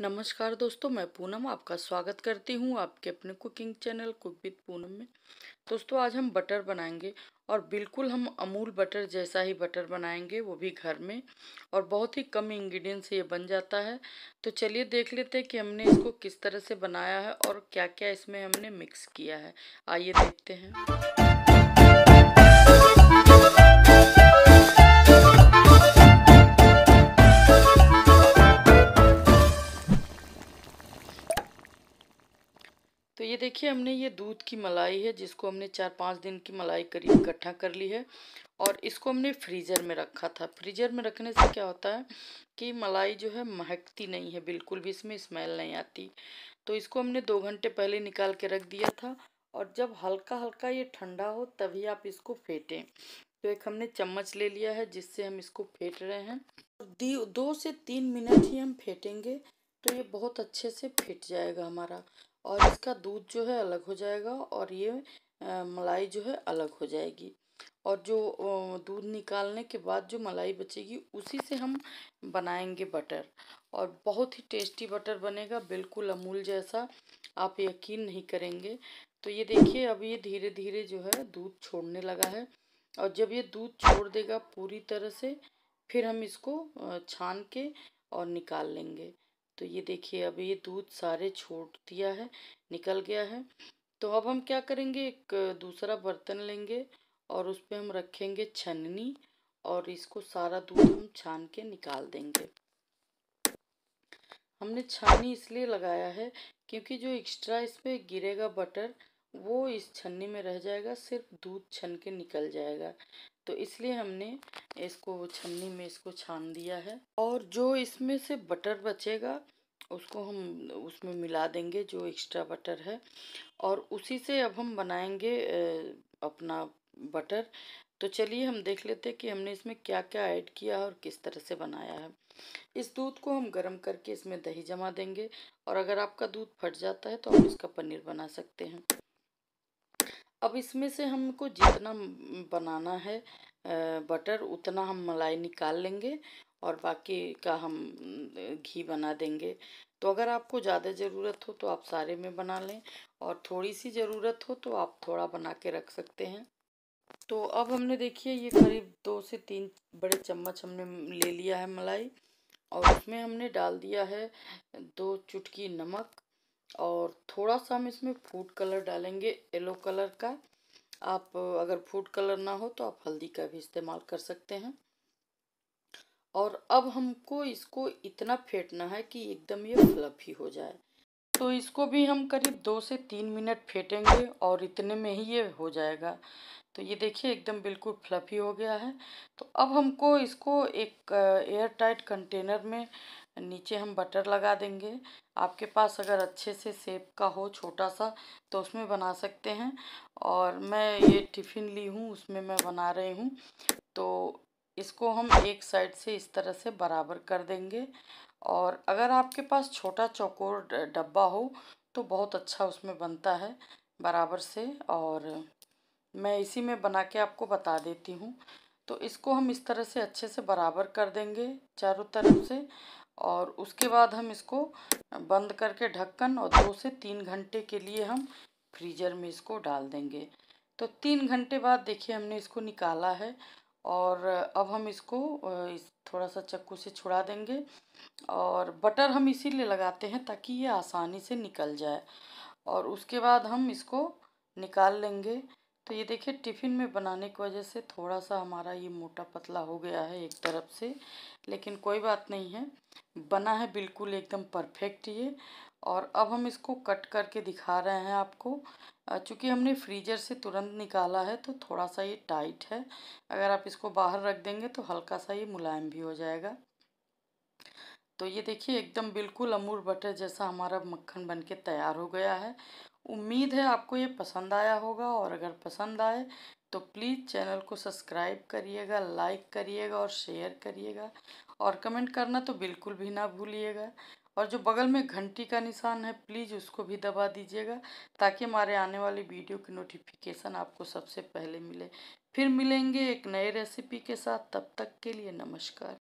नमस्कार दोस्तों मैं पूनम आपका स्वागत करती हूँ आपके अपने cooking channel cook with Poonam में दोस्तों आज हम बटर बनाएंगे और बिल्कुल हम अमूल बटर जैसा ही बटर बनाएंगे वो भी घर में और बहुत ही कम इंग्रेडिएंट से ये बन जाता है तो चलिए देख लेते हैं कि हमने इसको किस तरह से बनाया है और क्या क्या इसमें हमने मिक्स किया है आइए देखते हैं ये देखिए हमने ये दूध की मलाई है जिसको हमने चार पाँच दिन की मलाई करीब इकट्ठा कर ली है और इसको हमने फ्रीज़र में रखा था फ्रीज़र में रखने से क्या होता है कि मलाई जो है महकती नहीं है बिल्कुल भी इसमें स्मेल नहीं आती तो इसको हमने दो घंटे पहले निकाल के रख दिया था और जब हल्का हल्का ये ठंडा हो तभी आप इसको फेंटें तो एक हमने चम्मच ले लिया है जिससे हम इसको फेंट रहे हैं दो से तीन मिनट ही हम फेंटेंगे तो ये बहुत अच्छे से फिट जाएगा हमारा और इसका दूध जो है अलग हो जाएगा और ये आ, मलाई जो है अलग हो जाएगी और जो दूध निकालने के बाद जो मलाई बचेगी उसी से हम बनाएंगे बटर और बहुत ही टेस्टी बटर बनेगा बिल्कुल अमूल जैसा आप यकीन नहीं करेंगे तो ये देखिए अब ये धीरे धीरे जो है दूध छोड़ने लगा है और जब ये दूध छोड़ देगा पूरी तरह से फिर हम इसको छान के और निकाल लेंगे तो ये देखिए अब ये दूध सारे छोड़ दिया है निकल गया है तो अब हम क्या करेंगे एक दूसरा बर्तन लेंगे और उस पर हम रखेंगे छननी और इसको सारा दूध हम छान के निकाल देंगे हमने छानी इसलिए लगाया है क्योंकि जो एक्स्ट्रा इसमें गिरेगा बटर वो इस छन्नी में रह जाएगा सिर्फ दूध छन के निकल जाएगा तो इसलिए हमने इसको छन्नी में इसको छान दिया है और जो इसमें से बटर बचेगा उसको हम उसमें मिला देंगे जो एक्स्ट्रा बटर है और उसी से अब हम बनाएंगे अपना बटर तो चलिए हम देख लेते हैं कि हमने इसमें क्या क्या ऐड किया और किस तरह से बनाया है इस दूध को हम गर्म करके इसमें दही जमा देंगे और अगर आपका दूध फट जाता है तो आप इसका पनीर बना सकते हैं अब इसमें से हमको जितना बनाना है बटर उतना हम मलाई निकाल लेंगे और बाकी का हम घी बना देंगे तो अगर आपको ज़्यादा ज़रूरत हो तो आप सारे में बना लें और थोड़ी सी ज़रूरत हो तो आप थोड़ा बना के रख सकते हैं तो अब हमने देखिए ये करीब दो से तीन बड़े चम्मच हमने ले लिया है मलाई और उसमें हमने डाल दिया है दो चुटकी नमक और थोड़ा सा हम इसमें फूड कलर डालेंगे येलो कलर का आप अगर फूड कलर ना हो तो आप हल्दी का भी इस्तेमाल कर सकते हैं और अब हमको इसको इतना फेंटना है कि एकदम ये फ्लफी हो जाए तो इसको भी हम करीब दो से तीन मिनट फेंटेंगे और इतने में ही ये हो जाएगा तो ये देखिए एकदम बिल्कुल फ्लफी हो गया है तो अब हमको इसको एक एयर टाइट कंटेनर में नीचे हम बटर लगा देंगे आपके पास अगर अच्छे से सेब का हो छोटा सा तो उसमें बना सकते हैं और मैं ये टिफ़िन ली हूँ उसमें मैं बना रही हूँ तो इसको हम एक साइड से इस तरह से बराबर कर देंगे और अगर आपके पास छोटा चौकोर डब्बा हो तो बहुत अच्छा उसमें बनता है बराबर से और मैं इसी में बना के आपको बता देती हूँ तो इसको हम इस तरह से अच्छे से बराबर कर देंगे चारों तरफ से और उसके बाद हम इसको बंद करके ढक्कन और दो से तीन घंटे के लिए हम फ्रीजर में इसको डाल देंगे तो तीन घंटे बाद देखिए हमने इसको निकाला है और अब हम इसको थोड़ा सा चक्कू से छुड़ा देंगे और बटर हम इसीलिए लगाते हैं ताकि ये आसानी से निकल जाए और उसके बाद हम इसको निकाल लेंगे तो ये देखिए टिफ़िन में बनाने की वजह से थोड़ा सा हमारा ये मोटा पतला हो गया है एक तरफ से लेकिन कोई बात नहीं है बना है बिल्कुल एकदम परफेक्ट ये और अब हम इसको कट करके दिखा रहे हैं आपको चूँकि हमने फ्रीजर से तुरंत निकाला है तो थोड़ा सा ये टाइट है अगर आप इसको बाहर रख देंगे तो हल्का सा ये मुलायम भी हो जाएगा तो ये देखिए एकदम बिल्कुल अमूर बटर जैसा हमारा मक्खन बनके तैयार हो गया है उम्मीद है आपको ये पसंद आया होगा और अगर पसंद आए तो प्लीज़ चैनल को सब्सक्राइब करिएगा लाइक करिएगा और शेयर करिएगा और कमेंट करना तो बिल्कुल भी ना भूलिएगा और जो बगल में घंटी का निशान है प्लीज़ उसको भी दबा दीजिएगा ताकि हमारे आने वाली वीडियो की नोटिफिकेशन आपको सबसे पहले मिले फिर मिलेंगे एक नए रेसिपी के साथ तब तक के लिए नमस्कार